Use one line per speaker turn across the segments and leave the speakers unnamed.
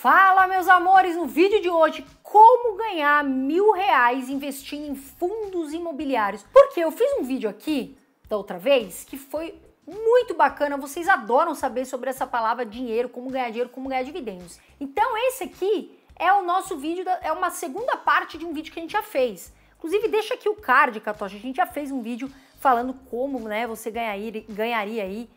Fala, meus amores! No vídeo de hoje, como ganhar mil reais investindo em fundos imobiliários. Porque eu fiz um vídeo aqui da outra vez que foi muito bacana. Vocês adoram saber sobre essa palavra dinheiro, como ganhar dinheiro, como ganhar dividendos. Então, esse aqui é o nosso vídeo, da, é uma segunda parte de um vídeo que a gente já fez. Inclusive, deixa aqui o card, Catocha. A gente já fez um vídeo falando como né, você ganharia, ganharia aí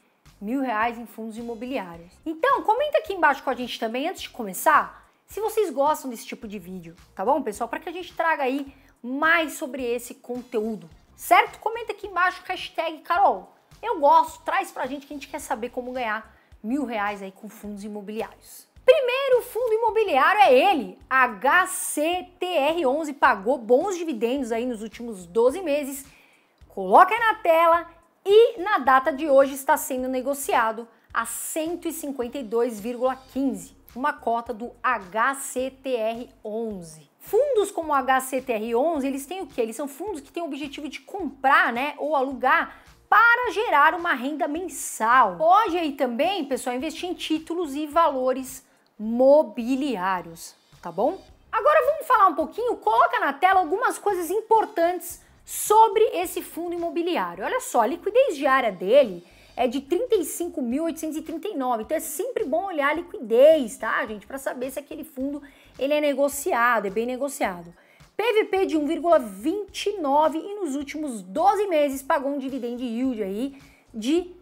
mil reais em fundos imobiliários. Então, comenta aqui embaixo com a gente também antes de começar se vocês gostam desse tipo de vídeo, tá bom, pessoal? Para que a gente traga aí mais sobre esse conteúdo, certo? Comenta aqui embaixo, hashtag Carol, eu gosto, traz pra gente que a gente quer saber como ganhar mil reais aí com fundos imobiliários. Primeiro fundo imobiliário é ele, HCTR11, pagou bons dividendos aí nos últimos 12 meses. Coloca aí na tela e na data de hoje está sendo negociado a 152,15, uma cota do HCTR11. Fundos como o HCTR11, eles têm o quê? Eles são fundos que têm o objetivo de comprar, né, ou alugar para gerar uma renda mensal. Pode aí também, pessoal, investir em títulos e valores mobiliários, tá bom? Agora vamos falar um pouquinho, coloca na tela algumas coisas importantes sobre esse fundo imobiliário. Olha só, a liquidez diária dele é de 35.839. Então é sempre bom olhar a liquidez, tá, gente, para saber se aquele fundo ele é negociado, é bem negociado. PVP de 1,29 e nos últimos 12 meses pagou um dividend yield aí de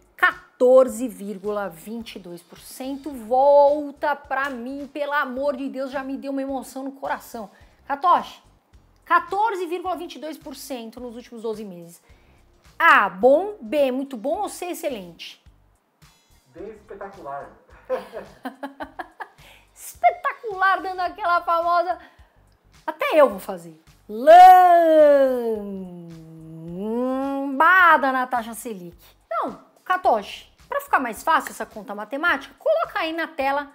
14,22%. Volta para mim, pelo amor de Deus, já me deu uma emoção no coração. Katoshi, 14,22% nos últimos 12 meses. A, bom, B, muito bom ou C, excelente? D, espetacular. espetacular, dando aquela famosa. Até eu vou fazer. Lambada Natasha taxa Selic. Não, Katoshi, para ficar mais fácil essa conta matemática, coloca aí na tela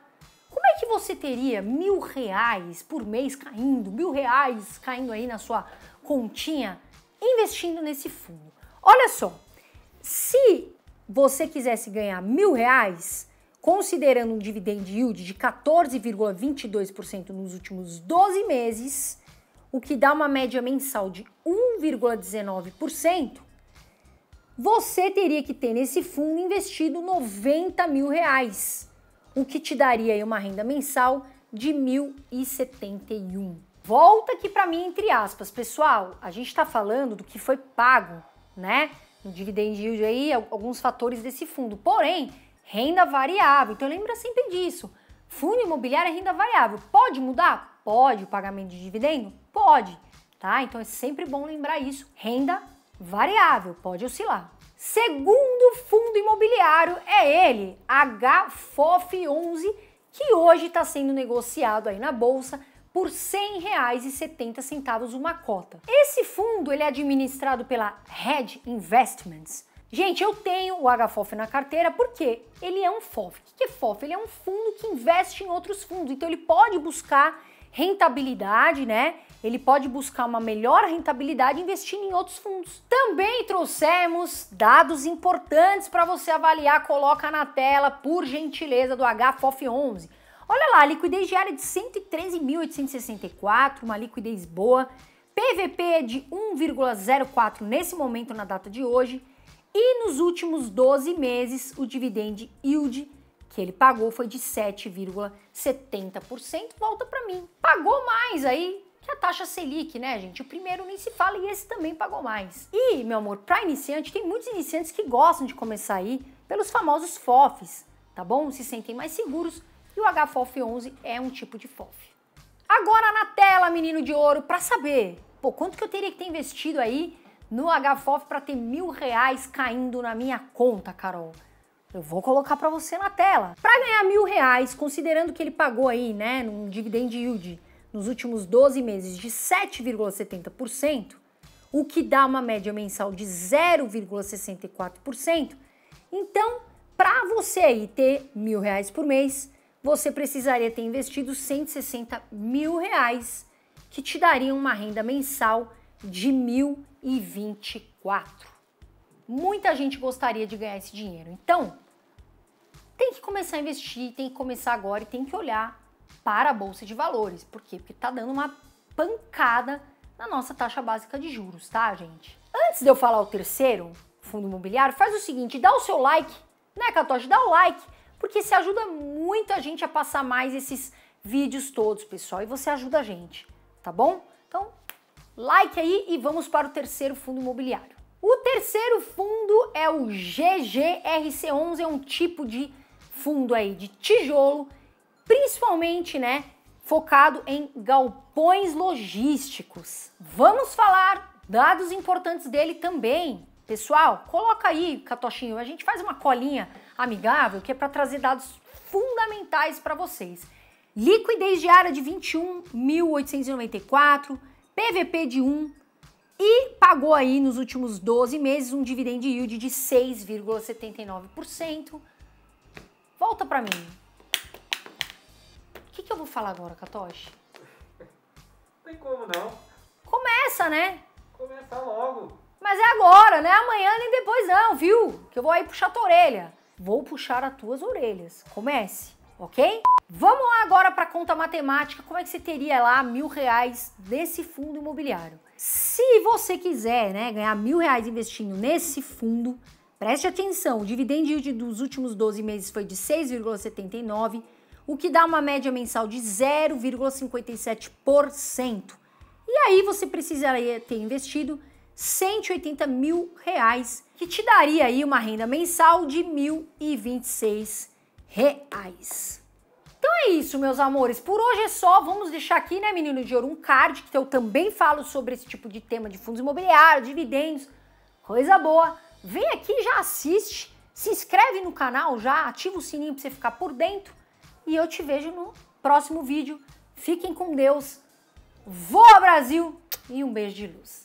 é que você teria mil reais por mês caindo, mil reais caindo aí na sua continha investindo nesse fundo? Olha só, se você quisesse ganhar mil reais, considerando um dividend yield de 14,22% nos últimos 12 meses, o que dá uma média mensal de 1,19%, você teria que ter nesse fundo investido 90 mil reais o que te daria uma renda mensal de 1.071. Volta aqui para mim entre aspas, pessoal. A gente está falando do que foi pago, né? No dividend yield aí, alguns fatores desse fundo. Porém, renda variável. Então lembra sempre disso. Fundo imobiliário é renda variável. Pode mudar? Pode. O pagamento de dividendo? Pode. Tá? Então é sempre bom lembrar isso. Renda variável, pode oscilar. Segundo do fundo imobiliário é ele, HFOF11, que hoje está sendo negociado aí na bolsa por R$ 100,70 uma cota. Esse fundo ele é administrado pela Red Investments. Gente, eu tenho o HFOF na carteira porque ele é um FOF. O que é FOF? Ele é um fundo que investe em outros fundos, então ele pode buscar rentabilidade, né? ele pode buscar uma melhor rentabilidade investindo em outros fundos. Também trouxemos dados importantes para você avaliar, coloca na tela, por gentileza, do HFOF11. Olha lá, liquidez diária de 113.864, uma liquidez boa, PVP é de 1,04 nesse momento na data de hoje, e nos últimos 12 meses o dividend yield que ele pagou foi de 7,70%, volta para mim. Pagou mais aí que é a taxa Selic, né, gente? O primeiro nem se fala e esse também pagou mais. E, meu amor, para iniciante, tem muitos iniciantes que gostam de começar aí pelos famosos FOFs, tá bom? Se sentem mais seguros e o HFOF 11 é um tipo de FOF. Agora na tela, menino de ouro, para saber, pô, quanto que eu teria que ter investido aí no HFOF para ter mil reais caindo na minha conta, Carol? Eu vou colocar para você na tela. Para ganhar mil reais, considerando que ele pagou aí, né, num dividend yield nos últimos 12 meses de 7,70%, o que dá uma média mensal de 0,64%, então, para você aí ter mil reais por mês, você precisaria ter investido 160 mil reais, que te daria uma renda mensal de 1.024. Muita gente gostaria de ganhar esse dinheiro. Então, tem que começar a investir, tem que começar agora e tem que olhar para a bolsa de valores. Por quê? Porque tá dando uma pancada na nossa taxa básica de juros, tá, gente? Antes de eu falar o terceiro fundo imobiliário, faz o seguinte, dá o seu like, né, Catoche? Dá o like, porque se ajuda muito a gente a passar mais esses vídeos todos, pessoal, e você ajuda a gente, tá bom? Então, like aí e vamos para o terceiro fundo imobiliário. O terceiro fundo é o GGRC11, é um tipo de fundo aí de tijolo principalmente, né, focado em galpões logísticos. Vamos falar dados importantes dele também. Pessoal, coloca aí, Catochinho, a gente faz uma colinha amigável que é para trazer dados fundamentais para vocês. Liquidez diária de 21.894, PVP de 1 e pagou aí nos últimos 12 meses um dividend yield de 6,79%. Volta para mim que eu vou falar agora, Katoshi? Tem como não. Começa, né? Começa logo. Mas é agora, né? Amanhã nem depois não, viu? Que eu vou aí puxar tua orelha. Vou puxar as tuas orelhas. Comece, ok? Vamos lá agora para conta matemática. Como é que você teria lá mil reais nesse fundo imobiliário? Se você quiser né, ganhar mil reais investindo nesse fundo, preste atenção. O dividend yield dos últimos 12 meses foi de 6,79% o que dá uma média mensal de 0,57%. E aí você precisaria ter investido 180 mil reais, que te daria aí uma renda mensal de 1.026 reais. Então é isso, meus amores. Por hoje é só. Vamos deixar aqui, né, menino de ouro, um card que eu também falo sobre esse tipo de tema de fundos imobiliários, dividendos, coisa boa. Vem aqui, já assiste, se inscreve no canal, já ativa o sininho para você ficar por dentro e eu te vejo no próximo vídeo. Fiquem com Deus. Voa Brasil e um beijo de luz.